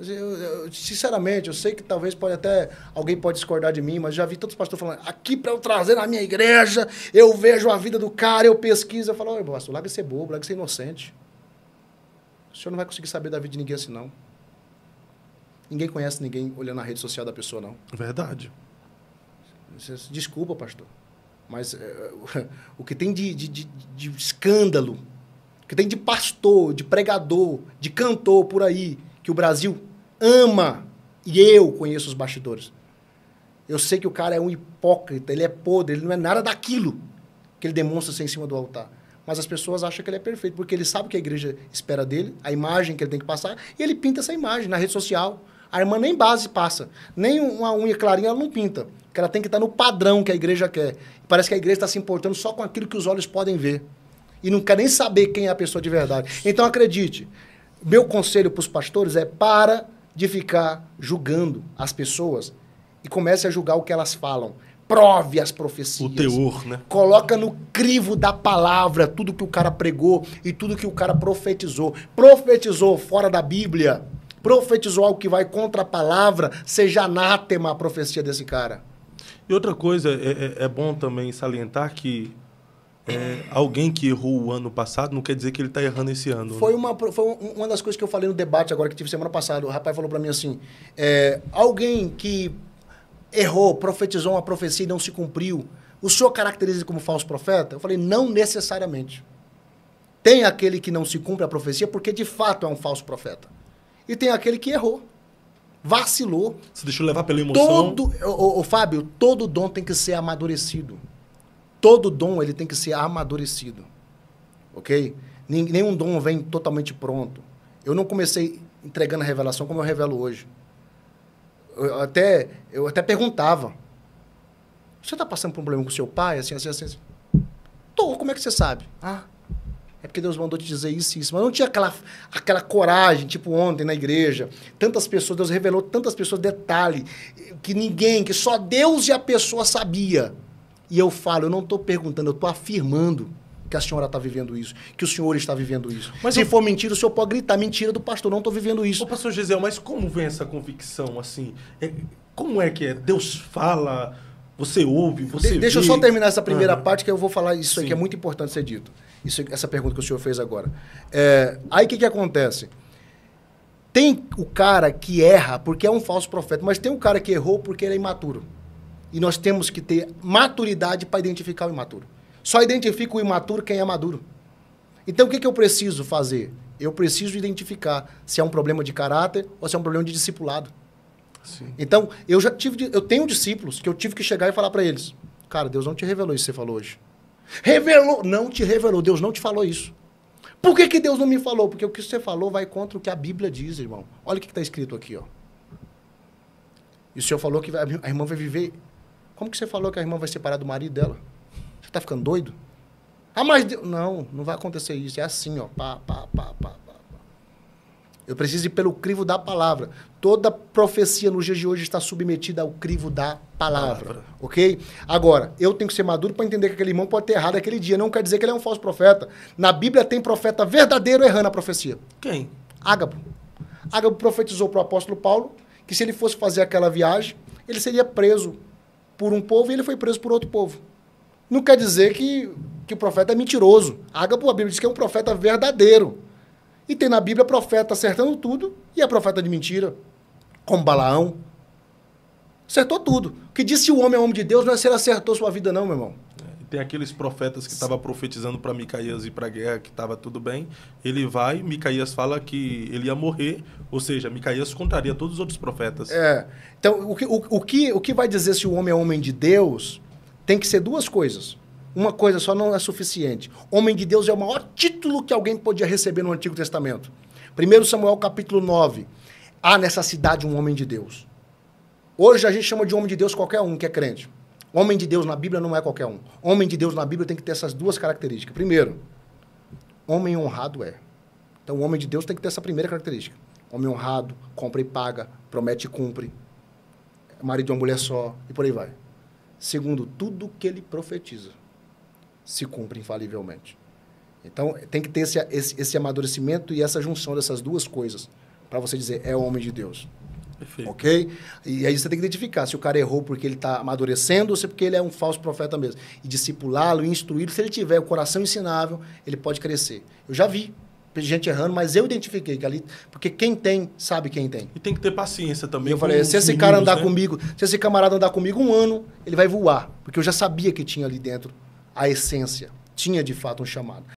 Eu, eu, sinceramente, eu sei que talvez pode até alguém pode discordar de mim, mas já vi todos os pastores falando, aqui para eu trazer na minha igreja, eu vejo a vida do cara, eu pesquiso, eu falo, olha, pastor, larga ser bobo, larga ser inocente. O senhor não vai conseguir saber da vida de ninguém assim, não. Ninguém conhece ninguém olhando a rede social da pessoa, não. Verdade. Desculpa, pastor. Mas eh, o que tem de, de, de, de escândalo, o que tem de pastor, de pregador, de cantor por aí, que o Brasil ama. E eu conheço os bastidores. Eu sei que o cara é um hipócrita, ele é podre, ele não é nada daquilo que ele demonstra ser em cima do altar. Mas as pessoas acham que ele é perfeito, porque ele sabe o que a igreja espera dele, a imagem que ele tem que passar, e ele pinta essa imagem na rede social. A irmã nem base passa, nem uma unha clarinha ela não pinta, porque ela tem que estar tá no padrão que a igreja quer. Parece que a igreja está se importando só com aquilo que os olhos podem ver. E não quer nem saber quem é a pessoa de verdade. Então acredite, meu conselho para os pastores é para de ficar julgando as pessoas e comece a julgar o que elas falam. Prove as profecias. O teor, né? Coloca no crivo da palavra tudo que o cara pregou e tudo que o cara profetizou. Profetizou fora da Bíblia. Profetizou algo que vai contra a palavra, seja anátema a profecia desse cara. E outra coisa, é, é, é bom também salientar que é, alguém que errou o ano passado não quer dizer que ele está errando esse ano. Né? Foi, né? uma, foi uma das coisas que eu falei no debate agora que tive semana passada. O rapaz falou para mim assim: é, alguém que errou, profetizou uma profecia e não se cumpriu, o senhor caracteriza como falso profeta? Eu falei: não necessariamente. Tem aquele que não se cumpre a profecia porque de fato é um falso profeta. E tem aquele que errou, vacilou. Se deixou levar pela emoção. Todo, o ô Fábio, todo dom tem que ser amadurecido todo dom ele tem que ser amadurecido, ok? Nenhum dom vem totalmente pronto. Eu não comecei entregando a revelação como eu revelo hoje. Eu até, eu até perguntava. Você está passando por um problema com seu pai? Assim, assim, assim, assim. Tô, como é que você sabe? Ah, é porque Deus mandou te dizer isso e isso. Mas não tinha aquela, aquela coragem, tipo ontem na igreja. Tantas pessoas, Deus revelou tantas pessoas, detalhe, que ninguém, que só Deus e a pessoa sabia. E eu falo, eu não estou perguntando, eu estou afirmando que a senhora está vivendo isso, que o senhor está vivendo isso. Mas se eu... for mentira, o senhor pode gritar mentira do pastor, não estou vivendo isso. Ô, pastor Gisele, mas como vem essa convicção assim? É, como é que é? Deus fala, você ouve, você De Deixa vê. eu só terminar essa primeira ah, parte que eu vou falar isso aí, aqui, é muito importante ser dito. Isso, essa pergunta que o senhor fez agora. É, aí o que, que acontece? Tem o cara que erra porque é um falso profeta, mas tem o cara que errou porque ele é imaturo. E nós temos que ter maturidade para identificar o imaturo. Só identifica o imaturo quem é maduro. Então, o que, que eu preciso fazer? Eu preciso identificar se é um problema de caráter ou se é um problema de discipulado. Sim. Então, eu já tive, eu tenho discípulos que eu tive que chegar e falar para eles: "Cara, Deus não te revelou isso que você falou hoje". Revelou, não te revelou, Deus não te falou isso. Por que, que Deus não me falou? Porque o que você falou vai contra o que a Bíblia diz, irmão. Olha o que está escrito aqui, ó. E o Senhor falou que a irmã vai viver como que você falou que a irmã vai separar do marido dela? Você tá ficando doido? Ah, mas. De... Não, não vai acontecer isso. É assim, ó. Pá, pá, pá, pá, pá. Eu preciso ir pelo crivo da palavra. Toda profecia no dia de hoje está submetida ao crivo da palavra, palavra. Ok? Agora, eu tenho que ser maduro para entender que aquele irmão pode ter errado aquele dia. Não quer dizer que ele é um falso profeta. Na Bíblia tem profeta verdadeiro errando a profecia. Quem? Ágabo. Ágabo profetizou para o apóstolo Paulo que se ele fosse fazer aquela viagem, ele seria preso por um povo e ele foi preso por outro povo. Não quer dizer que, que o profeta é mentiroso. Ágapo, a Bíblia diz que é um profeta verdadeiro. E tem na Bíblia profeta acertando tudo e é profeta de mentira, como Balaão. Acertou tudo. O que disse o homem é homem de Deus não é se ele acertou sua vida, não, meu irmão tem aqueles profetas que estavam profetizando para Micaías e para a guerra que estava tudo bem. Ele vai, Micaías fala que ele ia morrer, ou seja, Micaías contaria todos os outros profetas. É. Então, o que, o, o, que, o que vai dizer se o homem é homem de Deus tem que ser duas coisas. Uma coisa só não é suficiente. Homem de Deus é o maior título que alguém podia receber no Antigo Testamento. 1 Samuel capítulo 9. Há nessa cidade um homem de Deus. Hoje a gente chama de homem de Deus qualquer um que é crente. Homem de Deus na Bíblia não é qualquer um. Homem de Deus na Bíblia tem que ter essas duas características. Primeiro, homem honrado é. Então, o homem de Deus tem que ter essa primeira característica. Homem honrado, compra e paga, promete e cumpre. Marido de uma mulher só, e por aí vai. Segundo, tudo que ele profetiza se cumpre infalivelmente. Então, tem que ter esse, esse, esse amadurecimento e essa junção dessas duas coisas para você dizer, é homem de Deus. Perfeito. Ok? E aí você tem que identificar se o cara errou porque ele está amadurecendo ou se porque ele é um falso profeta mesmo. E discipulá-lo, instruí-lo. Se ele tiver o coração ensinável, ele pode crescer. Eu já vi gente errando, mas eu identifiquei que ali. Porque quem tem, sabe quem tem. E tem que ter paciência também. E eu falei: se esse meninos, cara andar né? comigo, se esse camarada andar comigo um ano, ele vai voar. Porque eu já sabia que tinha ali dentro a essência. Tinha de fato um chamado.